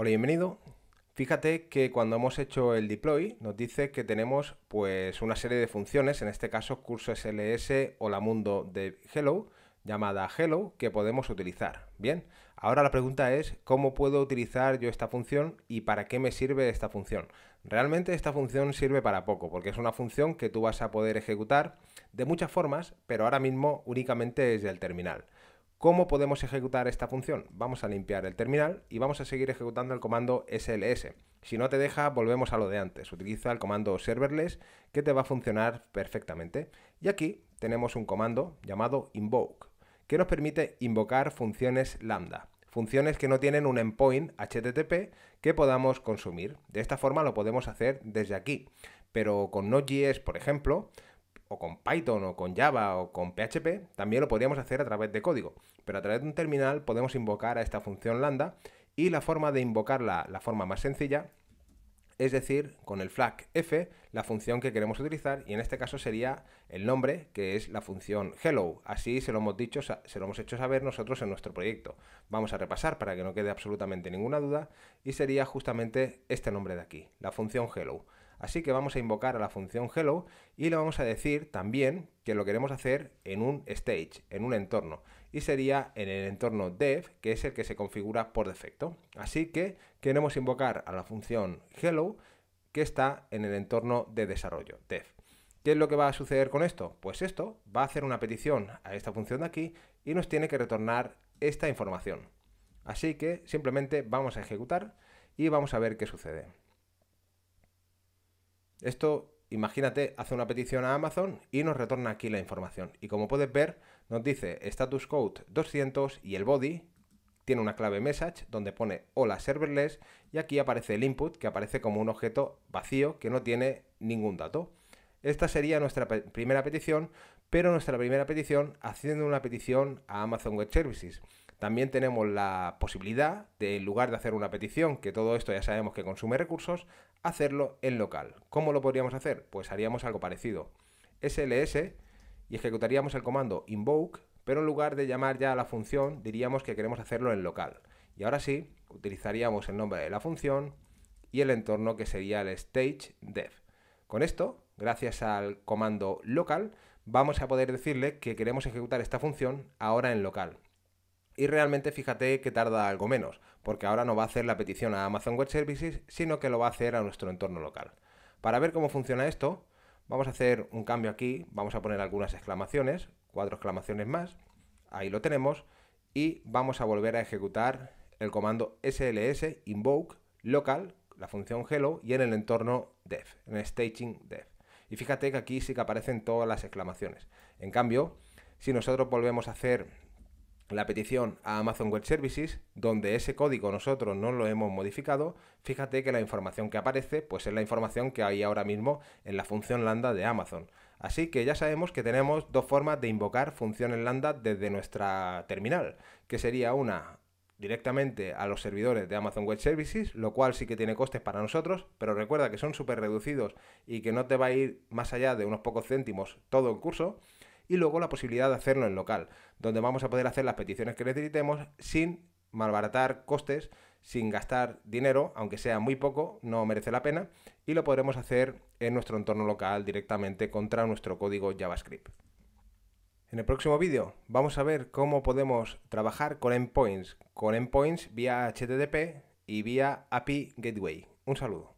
Hola, bienvenido. Fíjate que cuando hemos hecho el deploy nos dice que tenemos pues una serie de funciones, en este caso curso SLS o la mundo de Hello, llamada Hello, que podemos utilizar. Bien, ahora la pregunta es cómo puedo utilizar yo esta función y para qué me sirve esta función. Realmente esta función sirve para poco, porque es una función que tú vas a poder ejecutar de muchas formas, pero ahora mismo únicamente desde el terminal. ¿Cómo podemos ejecutar esta función? Vamos a limpiar el terminal y vamos a seguir ejecutando el comando SLS. Si no te deja, volvemos a lo de antes. Utiliza el comando serverless que te va a funcionar perfectamente. Y aquí tenemos un comando llamado invoke que nos permite invocar funciones lambda. Funciones que no tienen un endpoint HTTP que podamos consumir. De esta forma lo podemos hacer desde aquí. Pero con Node.js, por ejemplo, o con Python o con Java o con PHP, también lo podríamos hacer a través de código. Pero a través de un terminal podemos invocar a esta función lambda y la forma de invocarla, la forma más sencilla, es decir, con el flag f, la función que queremos utilizar, y en este caso sería el nombre, que es la función hello. Así se lo hemos dicho, se lo hemos hecho saber nosotros en nuestro proyecto. Vamos a repasar para que no quede absolutamente ninguna duda, y sería justamente este nombre de aquí, la función hello. Así que vamos a invocar a la función hello y le vamos a decir también que lo queremos hacer en un stage, en un entorno. Y sería en el entorno dev, que es el que se configura por defecto. Así que queremos invocar a la función hello que está en el entorno de desarrollo, dev. ¿Qué es lo que va a suceder con esto? Pues esto va a hacer una petición a esta función de aquí y nos tiene que retornar esta información. Así que simplemente vamos a ejecutar y vamos a ver qué sucede. Esto, imagínate, hace una petición a Amazon y nos retorna aquí la información. Y como puedes ver, nos dice status code 200 y el body tiene una clave message donde pone hola serverless y aquí aparece el input que aparece como un objeto vacío que no tiene ningún dato. Esta sería nuestra primera petición, pero nuestra primera petición haciendo una petición a Amazon Web Services. También tenemos la posibilidad de, en lugar de hacer una petición, que todo esto ya sabemos que consume recursos, hacerlo en local. ¿Cómo lo podríamos hacer? Pues haríamos algo parecido. SLS y ejecutaríamos el comando invoke, pero en lugar de llamar ya a la función, diríamos que queremos hacerlo en local. Y ahora sí, utilizaríamos el nombre de la función y el entorno que sería el stage dev. Con esto, gracias al comando local, vamos a poder decirle que queremos ejecutar esta función ahora en local y realmente fíjate que tarda algo menos, porque ahora no va a hacer la petición a Amazon Web Services, sino que lo va a hacer a nuestro entorno local. Para ver cómo funciona esto, vamos a hacer un cambio aquí, vamos a poner algunas exclamaciones, cuatro exclamaciones más, ahí lo tenemos, y vamos a volver a ejecutar el comando sls invoke local, la función hello, y en el entorno dev, en staging dev. Y fíjate que aquí sí que aparecen todas las exclamaciones. En cambio, si nosotros volvemos a hacer la petición a Amazon Web Services, donde ese código nosotros no lo hemos modificado, fíjate que la información que aparece pues es la información que hay ahora mismo en la función lambda de Amazon. Así que ya sabemos que tenemos dos formas de invocar funciones lambda desde nuestra terminal, que sería una directamente a los servidores de Amazon Web Services, lo cual sí que tiene costes para nosotros, pero recuerda que son súper reducidos y que no te va a ir más allá de unos pocos céntimos todo el curso y luego la posibilidad de hacerlo en local, donde vamos a poder hacer las peticiones que necesitemos sin malbaratar costes, sin gastar dinero, aunque sea muy poco, no merece la pena, y lo podremos hacer en nuestro entorno local directamente contra nuestro código JavaScript. En el próximo vídeo vamos a ver cómo podemos trabajar con endpoints, con endpoints vía HTTP y vía API Gateway. Un saludo.